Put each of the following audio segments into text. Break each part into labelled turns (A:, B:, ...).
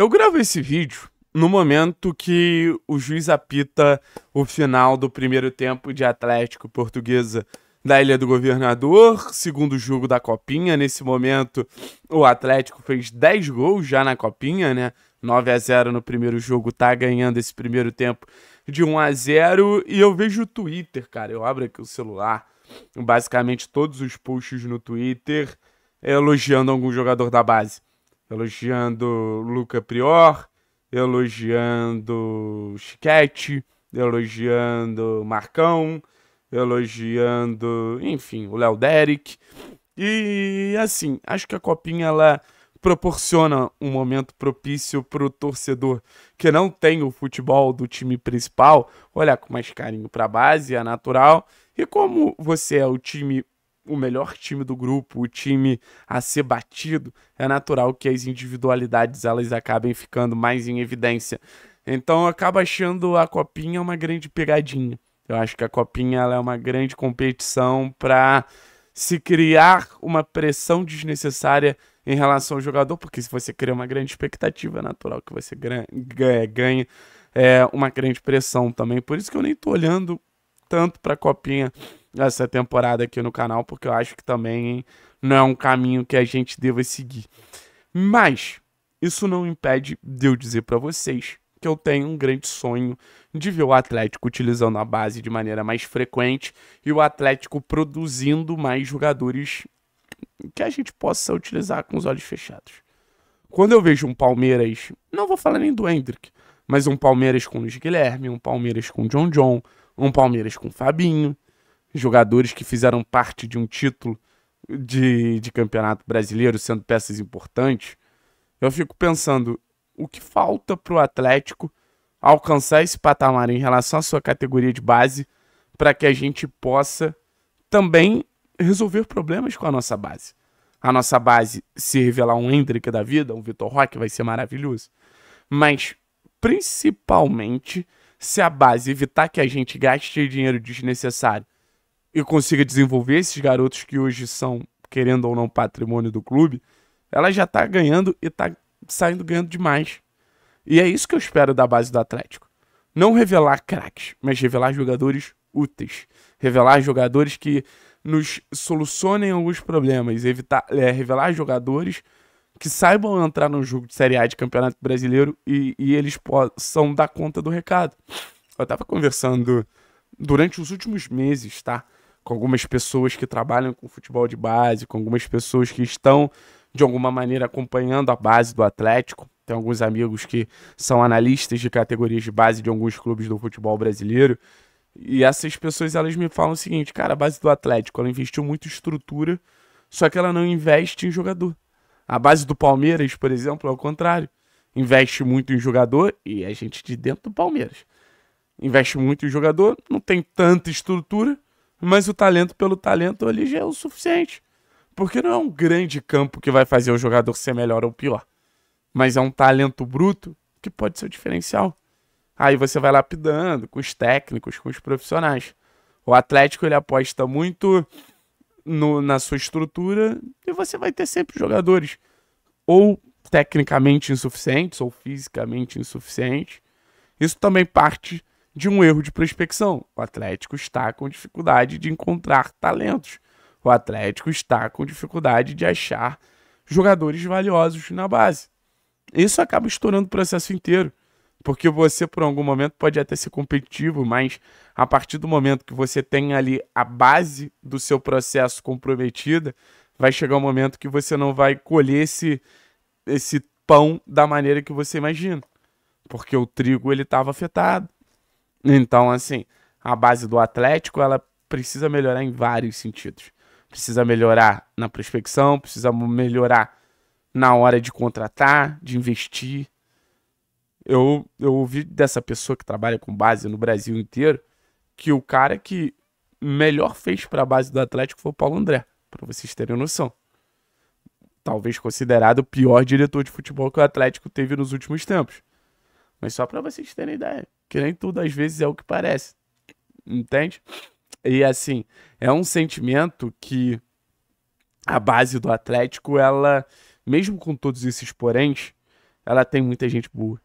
A: Eu gravo esse vídeo no momento que o juiz apita o final do primeiro tempo de Atlético Portuguesa da Ilha do Governador, segundo jogo da Copinha. Nesse momento, o Atlético fez 10 gols já na Copinha, né? 9 a 0 no primeiro jogo, tá ganhando esse primeiro tempo de 1 a 0 e eu vejo o Twitter, cara. Eu abro aqui o celular, basicamente todos os posts no Twitter elogiando algum jogador da base elogiando Luca Prior, elogiando Chiquete, elogiando Marcão, elogiando, enfim, o Léo Derek. E assim, acho que a copinha ela proporciona um momento propício para o torcedor que não tem o futebol do time principal olhar com mais carinho para a base, é natural. E como você é o time o melhor time do grupo, o time a ser batido, é natural que as individualidades elas acabem ficando mais em evidência. Então acaba achando a copinha uma grande pegadinha. Eu acho que a copinha ela é uma grande competição para se criar uma pressão desnecessária em relação ao jogador, porque se você cria uma grande expectativa, é natural que você ganhe é, uma grande pressão também. Por isso que eu nem tô olhando tanto para a copinha essa temporada aqui no canal, porque eu acho que também não é um caminho que a gente deva seguir. Mas isso não impede de eu dizer para vocês que eu tenho um grande sonho de ver o Atlético utilizando a base de maneira mais frequente e o Atlético produzindo mais jogadores que a gente possa utilizar com os olhos fechados. Quando eu vejo um Palmeiras, não vou falar nem do Hendrick, mas um Palmeiras com Luiz Guilherme, um Palmeiras com John John, um Palmeiras com Fabinho, jogadores que fizeram parte de um título de, de campeonato brasileiro, sendo peças importantes, eu fico pensando o que falta para o Atlético alcançar esse patamar em relação à sua categoria de base para que a gente possa também resolver problemas com a nossa base. A nossa base se revelar um Hendrick da vida, um Vitor Roque vai ser maravilhoso. Mas principalmente se a base evitar que a gente gaste dinheiro desnecessário e consiga desenvolver esses garotos que hoje são, querendo ou não, patrimônio do clube, ela já tá ganhando e tá saindo ganhando demais. E é isso que eu espero da base do Atlético. Não revelar craques, mas revelar jogadores úteis. Revelar jogadores que nos solucionem alguns problemas. Evitar, é, revelar jogadores que saibam entrar no jogo de Série A de Campeonato Brasileiro e, e eles possam dar conta do recado. Eu tava conversando durante os últimos meses, tá? com algumas pessoas que trabalham com futebol de base, com algumas pessoas que estão de alguma maneira acompanhando a base do Atlético. Tem alguns amigos que são analistas de categorias de base de alguns clubes do futebol brasileiro. E essas pessoas elas me falam o seguinte, cara, a base do Atlético, ela investiu muito em estrutura, só que ela não investe em jogador. A base do Palmeiras, por exemplo, é o contrário. Investe muito em jogador e a é gente de dentro do Palmeiras. Investe muito em jogador, não tem tanta estrutura, mas o talento pelo talento ali já é o suficiente. Porque não é um grande campo que vai fazer o jogador ser melhor ou pior. Mas é um talento bruto que pode ser o diferencial. Aí você vai lapidando com os técnicos, com os profissionais. O Atlético ele aposta muito no, na sua estrutura e você vai ter sempre jogadores ou tecnicamente insuficientes ou fisicamente insuficientes. Isso também parte de um erro de prospecção. O Atlético está com dificuldade de encontrar talentos. O Atlético está com dificuldade de achar jogadores valiosos na base. Isso acaba estourando o processo inteiro, porque você, por algum momento, pode até ser competitivo, mas a partir do momento que você tem ali a base do seu processo comprometida, vai chegar um momento que você não vai colher esse, esse pão da maneira que você imagina, porque o trigo ele estava afetado. Então, assim, a base do Atlético, ela precisa melhorar em vários sentidos. Precisa melhorar na prospecção, precisa melhorar na hora de contratar, de investir. Eu, eu ouvi dessa pessoa que trabalha com base no Brasil inteiro que o cara que melhor fez para a base do Atlético foi o Paulo André, para vocês terem noção. Talvez considerado o pior diretor de futebol que o Atlético teve nos últimos tempos. Mas só para vocês terem ideia que nem tudo às vezes é o que parece. Entende? E assim, é um sentimento que a base do Atlético, ela, mesmo com todos esses poréns, ela tem muita gente boa.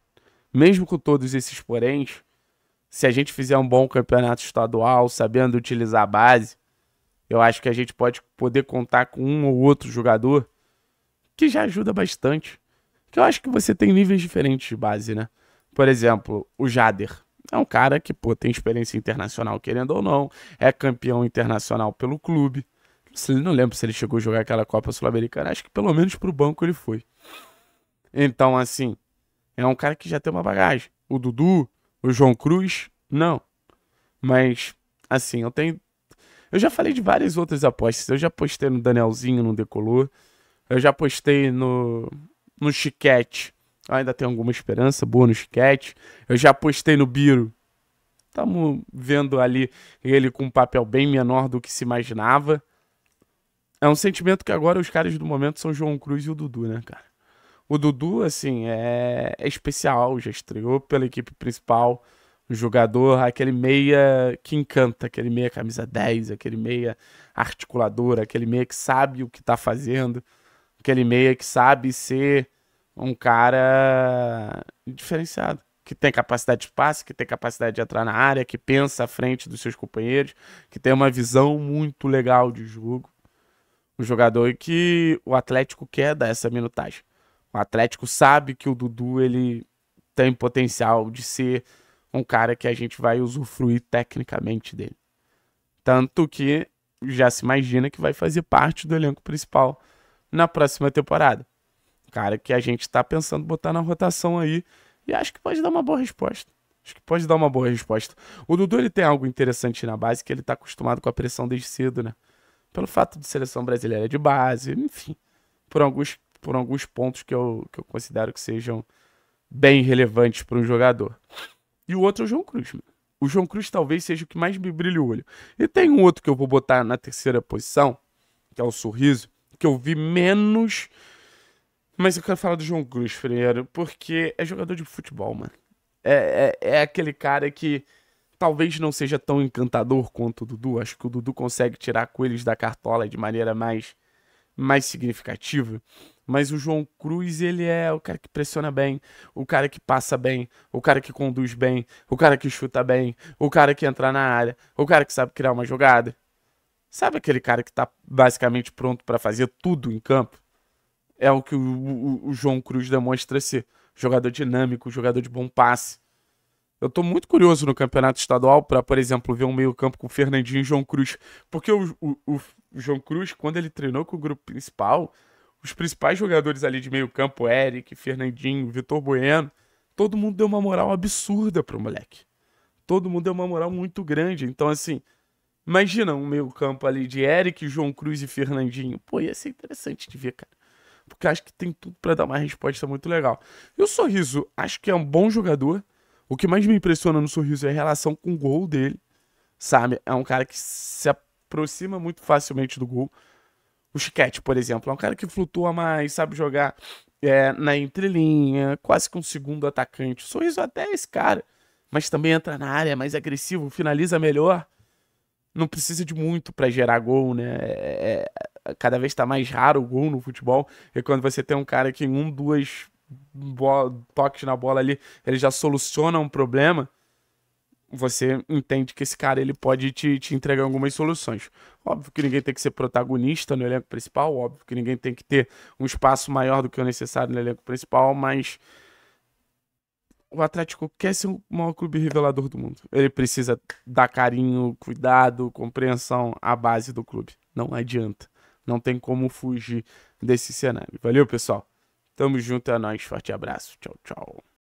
A: Mesmo com todos esses poréns, se a gente fizer um bom campeonato estadual, sabendo utilizar a base, eu acho que a gente pode poder contar com um ou outro jogador que já ajuda bastante. Que eu acho que você tem níveis diferentes de base, né? Por exemplo, o Jader. É um cara que, pô, tem experiência internacional, querendo ou não, é campeão internacional pelo clube. Não lembro se ele chegou a jogar aquela Copa Sul-Americana, acho que pelo menos pro banco ele foi. Então, assim, é um cara que já tem uma bagagem. O Dudu, o João Cruz, não. Mas, assim, eu tenho. Eu já falei de várias outras apostas. Eu já postei no Danielzinho, no Decolor. Eu já postei no, no Chiquete, ainda tem alguma esperança boa no esquete. Eu já postei no Biro. Estamos vendo ali ele com um papel bem menor do que se imaginava. É um sentimento que agora os caras do momento são João Cruz e o Dudu, né, cara? O Dudu, assim, é, é especial, já estreou pela equipe principal. O jogador, aquele meia que encanta, aquele meia camisa 10, aquele meia articulador, aquele meia que sabe o que tá fazendo, aquele meia que sabe ser um cara diferenciado, que tem capacidade de passe, que tem capacidade de entrar na área, que pensa à frente dos seus companheiros, que tem uma visão muito legal de jogo. Um jogador que o Atlético quer dar essa minutagem. O Atlético sabe que o Dudu ele tem potencial de ser um cara que a gente vai usufruir tecnicamente dele. Tanto que já se imagina que vai fazer parte do elenco principal na próxima temporada. Cara que a gente tá pensando botar na rotação aí. E acho que pode dar uma boa resposta. Acho que pode dar uma boa resposta. O Dudu ele tem algo interessante na base, que ele tá acostumado com a pressão desde cedo, né? Pelo fato de seleção brasileira de base, enfim. Por alguns, por alguns pontos que eu, que eu considero que sejam bem relevantes para um jogador. E o outro é o João Cruz. Mano. O João Cruz talvez seja o que mais me brilha o olho. E tem um outro que eu vou botar na terceira posição, que é o Sorriso, que eu vi menos mas eu quero falar do João Cruz Freire, porque é jogador de futebol, mano. É, é, é aquele cara que talvez não seja tão encantador quanto o Dudu. Acho que o Dudu consegue tirar coelhos da cartola de maneira mais, mais significativa. Mas o João Cruz, ele é o cara que pressiona bem, o cara que passa bem, o cara que conduz bem, o cara que chuta bem, o cara que entra na área, o cara que sabe criar uma jogada. Sabe aquele cara que tá basicamente pronto para fazer tudo em campo? é o que o, o, o João Cruz demonstra ser. Jogador dinâmico, jogador de bom passe. Eu tô muito curioso no campeonato estadual para, por exemplo, ver um meio-campo com Fernandinho e João Cruz. Porque o, o, o, João Cruz, quando ele treinou com o grupo principal, os principais jogadores ali de meio-campo, Eric, Fernandinho, Vitor Bueno, todo mundo deu uma moral absurda pro moleque. Todo mundo deu uma moral muito grande. Então, assim, imagina um meio-campo ali de Eric, João Cruz e Fernandinho. Pô, ia ser interessante de ver, cara porque acho que tem tudo para dar uma resposta muito legal. E o Sorriso, acho que é um bom jogador. O que mais me impressiona no Sorriso é a relação com o gol dele, sabe? É um cara que se aproxima muito facilmente do gol. O Chiquete, por exemplo, é um cara que flutua mais, sabe jogar é, na entrelinha, quase com um segundo atacante. O Sorriso é até é esse cara, mas também entra na área, é mais agressivo, finaliza melhor não precisa de muito para gerar gol, né? É, é cada vez está mais raro o gol no futebol. e quando você tem um cara que em um, duas toques na bola ali, ele já soluciona um problema. Você entende que esse cara ele pode te, te entregar algumas soluções. Óbvio que ninguém tem que ser protagonista no elenco principal, óbvio que ninguém tem que ter um espaço maior do que o necessário no elenco principal, mas o Atlético quer ser o maior clube revelador do mundo. Ele precisa dar carinho, cuidado, compreensão à base do clube. Não adianta. Não tem como fugir desse cenário. Valeu, pessoal. Tamo junto, é nóis. Forte abraço. Tchau, tchau.